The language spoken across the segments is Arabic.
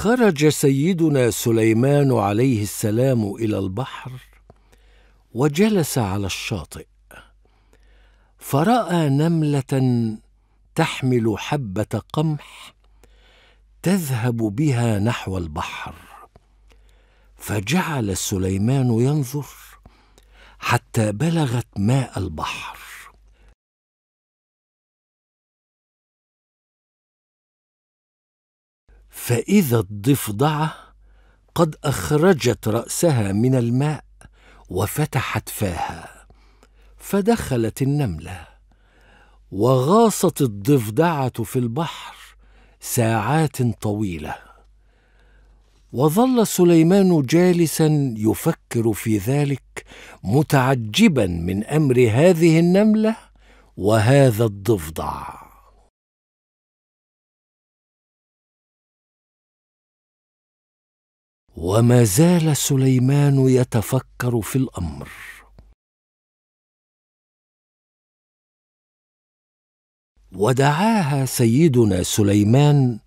خرج سيدنا سليمان عليه السلام الى البحر وجلس على الشاطئ فراى نمله تحمل حبه قمح تذهب بها نحو البحر فجعل سليمان ينظر حتى بلغت ماء البحر فإذا الضفدعة قد أخرجت رأسها من الماء وفتحت فاها فدخلت النملة وغاصت الضفدعة في البحر ساعات طويلة وظل سليمان جالسا يفكر في ذلك متعجبا من أمر هذه النملة وهذا الضفدع وما زال سليمان يتفكر في الامر ودعاها سيدنا سليمان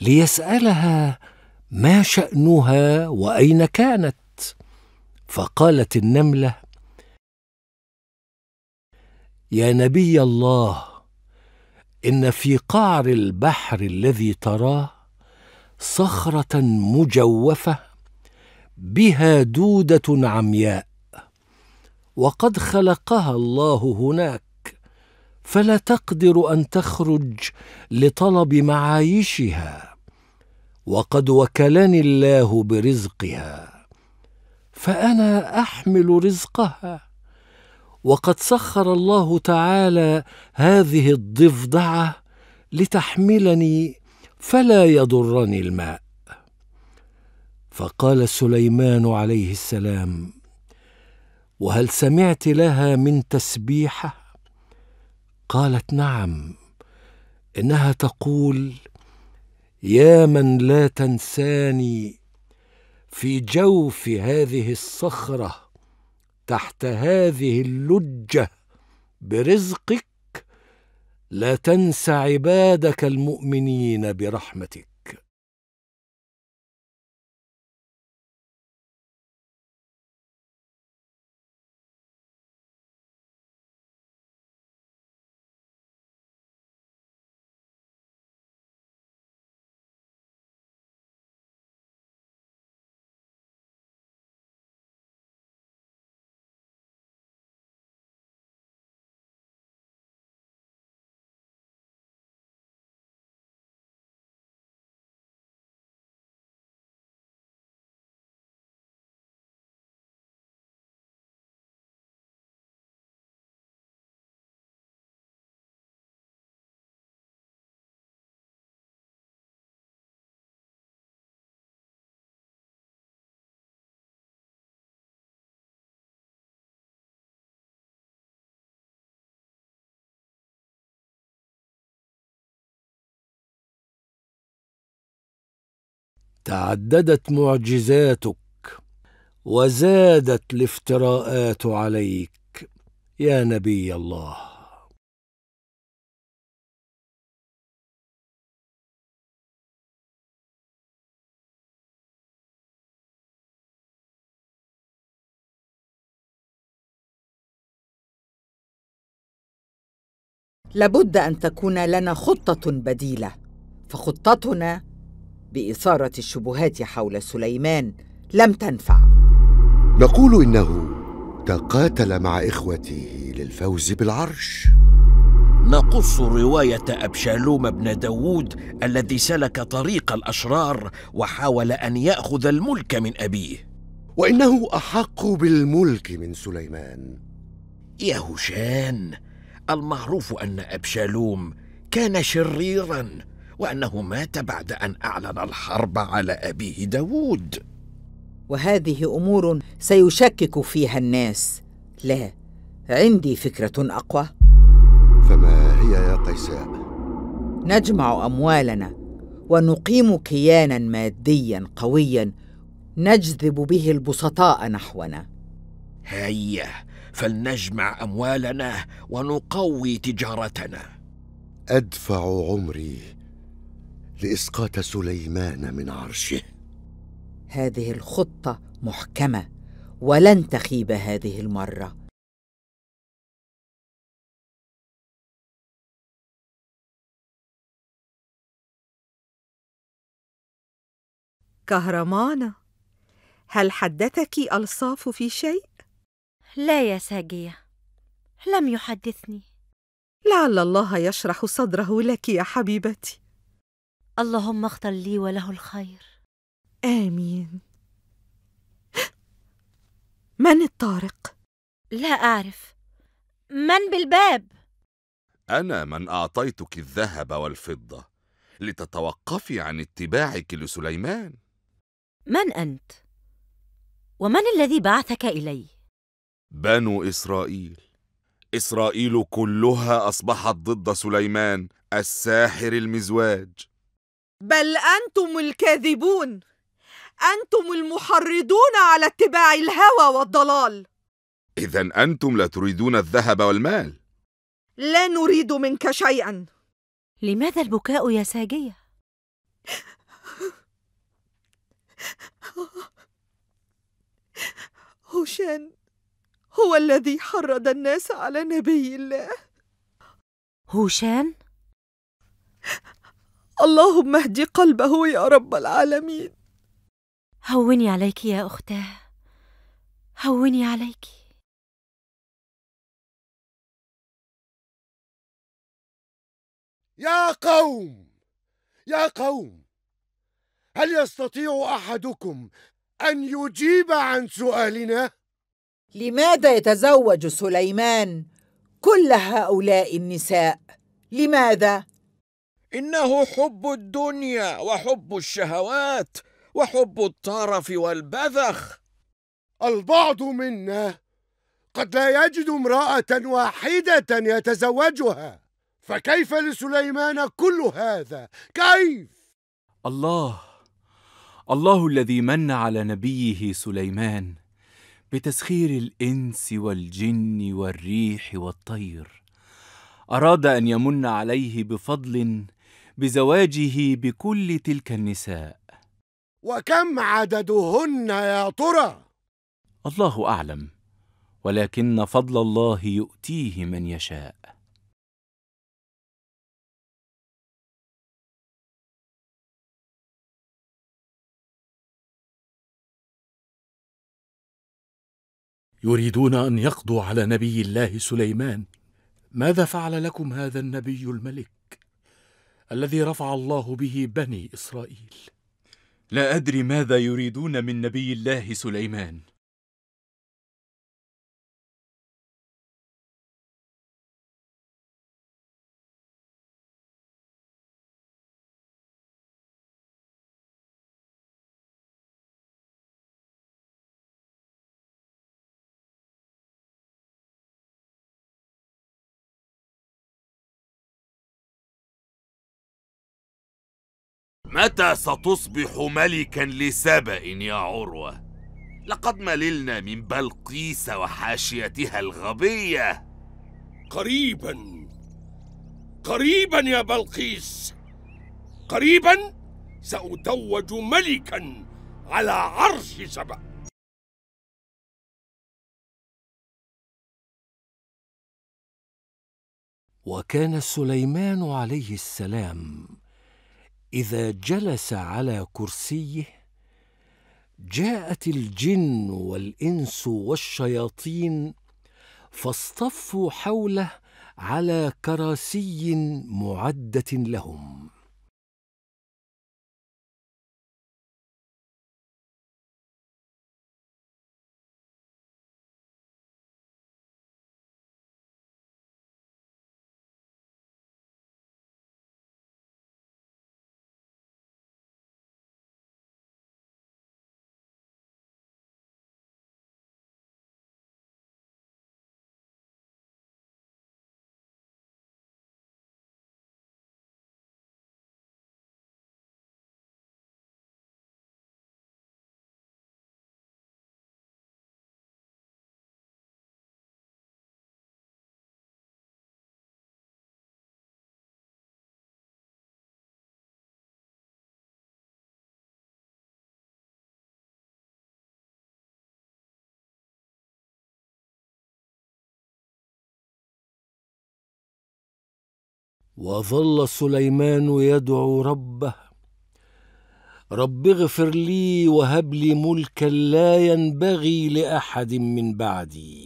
ليسالها ما شانها واين كانت فقالت النمله يا نبي الله ان في قعر البحر الذي تراه صخره مجوفه بها دوده عمياء وقد خلقها الله هناك فلا تقدر ان تخرج لطلب معايشها وقد وكلني الله برزقها فانا احمل رزقها وقد سخر الله تعالى هذه الضفدعه لتحملني فلا يضرني الماء فقال سليمان عليه السلام وهل سمعت لها من تسبيحه قالت نعم انها تقول يا من لا تنساني في جوف هذه الصخره تحت هذه اللجه برزقك لا تنس عبادك المؤمنين برحمتك تعددت معجزاتك وزادت الافتراءات عليك يا نبي الله لابد ان تكون لنا خطه بديله فخطتنا بإثارة الشبهات حول سليمان لم تنفع نقول إنه تقاتل مع إخوته للفوز بالعرش نقص رواية أبشالوم بن داود الذي سلك طريق الأشرار وحاول أن يأخذ الملك من أبيه وإنه أحق بالملك من سليمان يا هشان المعروف أن أبشالوم كان شريرا وأنه مات بعد أن أعلن الحرب على أبيه داوود وهذه أمور سيشكك فيها الناس لا عندي فكرة أقوى فما هي يا قيساء؟ نجمع أموالنا ونقيم كيانا ماديا قويا نجذب به البسطاء نحونا هيا فلنجمع اموالنا ونقوي تجارتنا ادفع عمري لإسقاط سليمان من عرشه هذه الخطة محكمة ولن تخيب هذه المرة كهرمانة هل حدثك ألصاف في شيء؟ لا يا ساجية لم يحدثني لعل الله يشرح صدره لك يا حبيبتي اللهم اختر لي وله الخير آمين من الطارق؟ لا أعرف من بالباب؟ أنا من أعطيتك الذهب والفضة لتتوقفي عن اتباعك لسليمان من أنت؟ ومن الذي بعثك إلي؟ بنو إسرائيل إسرائيل كلها أصبحت ضد سليمان الساحر المزواج بل انتم الكاذبون انتم المحرضون على اتباع الهوى والضلال اذا انتم لا تريدون الذهب والمال لا نريد منك شيئا لماذا البكاء يا ساجيه هوشان هو الذي حرض الناس على نبي الله هوشان اللهم اهدي قلبه يا رب العالمين هوني عليك يا أختاه هوني عليك يا قوم يا قوم هل يستطيع أحدكم أن يجيب عن سؤالنا؟ لماذا يتزوج سليمان كل هؤلاء النساء؟ لماذا؟ انه حب الدنيا وحب الشهوات وحب الترف والبذخ البعض منا قد لا يجد امراه واحده يتزوجها فكيف لسليمان كل هذا كيف الله الله الذي من على نبيه سليمان بتسخير الانس والجن والريح والطير اراد ان يمن عليه بفضل بزواجه بكل تلك النساء وكم عددهن يا ترى الله اعلم ولكن فضل الله يؤتيه من يشاء يريدون ان يقضوا على نبي الله سليمان ماذا فعل لكم هذا النبي الملك الذي رفع الله به بني إسرائيل لا أدري ماذا يريدون من نبي الله سليمان متى ستصبح ملكا لسبأ يا عروة؟ لقد مللنا من بلقيس وحاشيتها الغبية قريبا قريبا يا بلقيس قريبا سأتوج ملكا على عرش سبأ وكان سليمان عليه السلام اذا جلس على كرسيه جاءت الجن والانس والشياطين فاصطفوا حوله على كراسي معده لهم وظل سليمان يدعو ربه رب اغفر لي وهب لي ملكا لا ينبغي لاحد من بعدي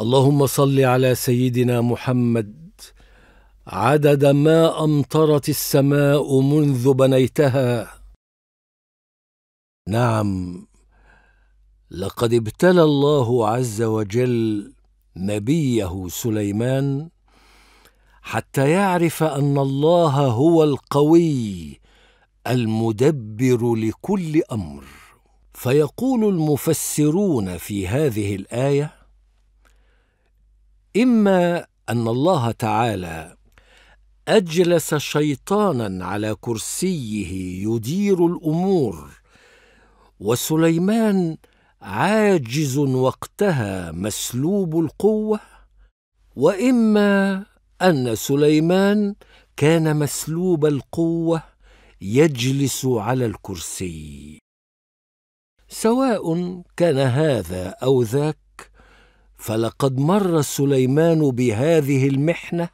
اللهم صل على سيدنا محمد عدد ما امطرت السماء منذ بنيتها نعم لقد ابتلى الله عز وجل نبيه سليمان حتى يعرف ان الله هو القوي المدبر لكل امر فيقول المفسرون في هذه الايه اما ان الله تعالى اجلس شيطانا على كرسيه يدير الامور وسليمان عاجز وقتها مسلوب القوه واما ان سليمان كان مسلوب القوه يجلس على الكرسي سواء كان هذا او ذاك فلقد مر سليمان بهذه المحنه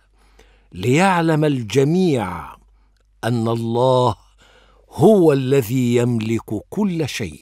ليعلم الجميع ان الله هو الذي يملك كل شيء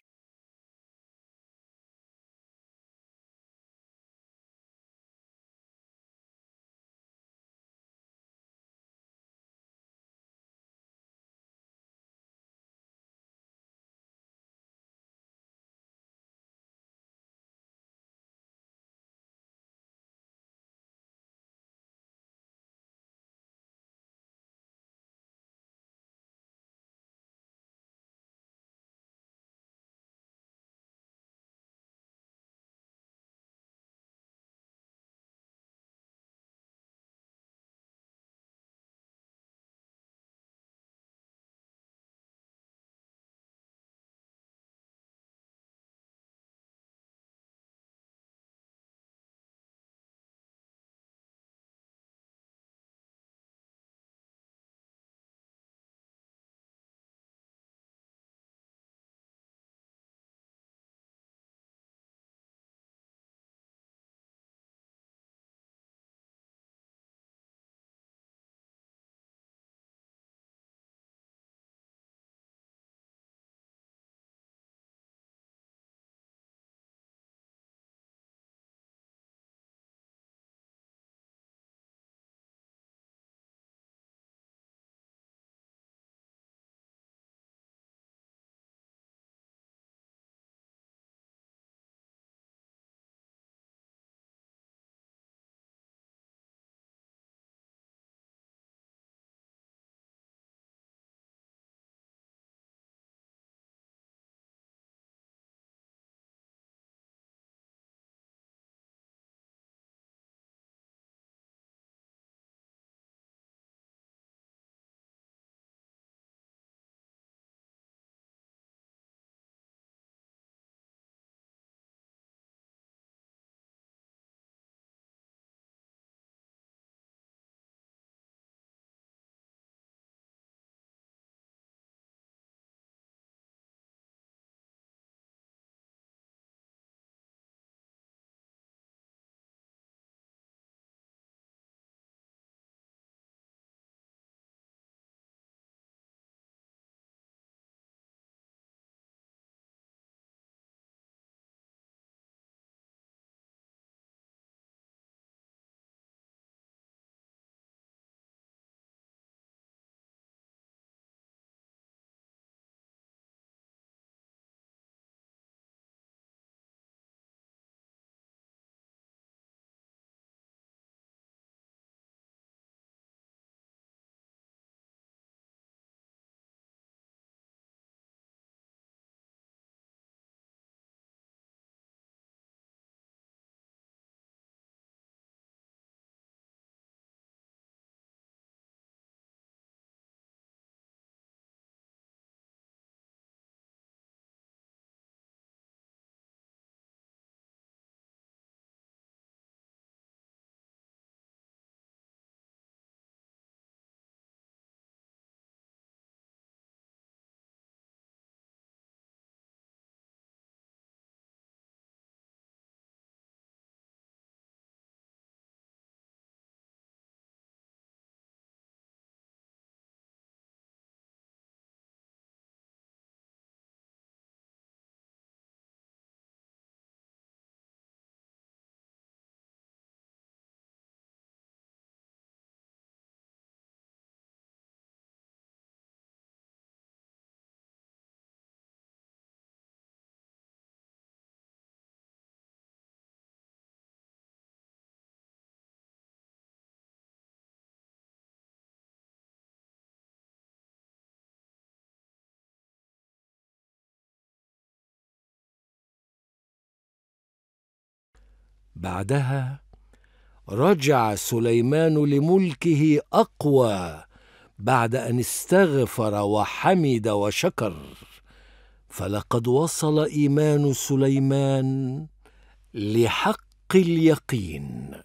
بعدها رجع سليمان لملكه اقوى بعد ان استغفر وحمد وشكر فلقد وصل ايمان سليمان لحق اليقين